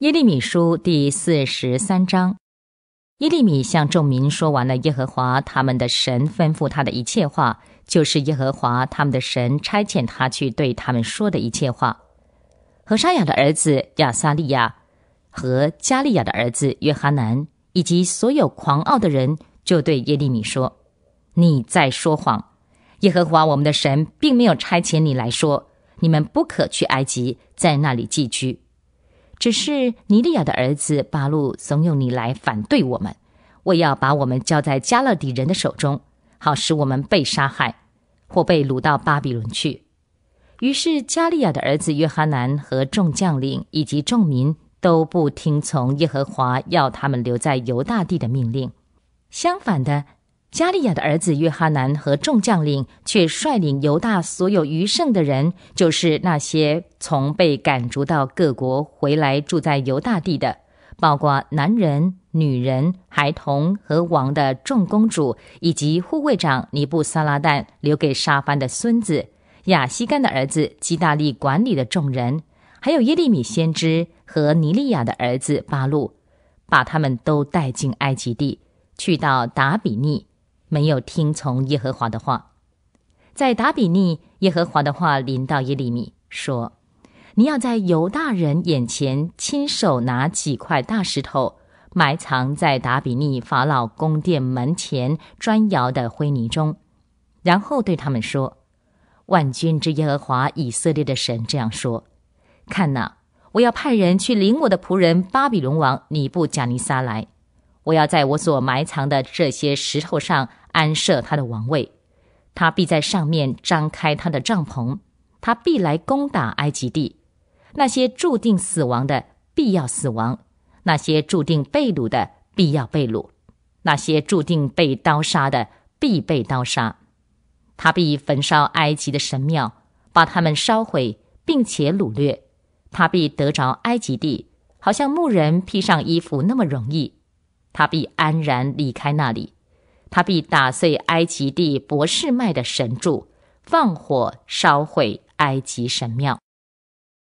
耶利米书第四十三章，耶利米向众民说完了耶和华他们的神吩咐他的一切话，就是耶和华他们的神差遣他去对他们说的一切话。何沙雅的儿子亚撒利亚和加利亚的儿子约哈南以及所有狂傲的人就对耶利米说：“你在说谎，耶和华我们的神并没有差遣你来说，你们不可去埃及，在那里寄居。”只是尼利亚的儿子巴路怂恿你来反对我们，为要把我们交在加勒底人的手中，好使我们被杀害，或被掳到巴比伦去。于是加利亚的儿子约翰南和众将领以及众民都不听从耶和华要他们留在犹大地的命令，相反的。加利亚的儿子约哈南和众将领，却率领犹大所有余剩的人，就是那些从被赶逐到各国回来住在犹大地的，包括男人、女人、孩童和王的众公主，以及护卫长尼布撒拉旦留给沙班的孙子亚西干的儿子基大利管理的众人，还有耶利米先知和尼利亚的儿子巴路，把他们都带进埃及地，去到达比尼。没有听从耶和华的话，在达比尼，耶和华的话临到耶利米说：“你要在犹大人眼前亲手拿几块大石头，埋藏在达比尼法老宫殿门前砖窑的灰泥中，然后对他们说：万军之耶和华以色列的神这样说：看哪，我要派人去领我的仆人巴比伦王尼布贾尼撒来，我要在我所埋藏的这些石头上。”安设他的王位，他必在上面张开他的帐篷，他必来攻打埃及地。那些注定死亡的，必要死亡；那些注定被掳的，必要被掳；那些注定被刀杀的，必被刀杀。他必焚烧埃及的神庙，把他们烧毁，并且掳掠。他必得着埃及地，好像牧人披上衣服那么容易。他必安然离开那里。他必打碎埃及地博士麦的神柱，放火烧毁埃及神庙。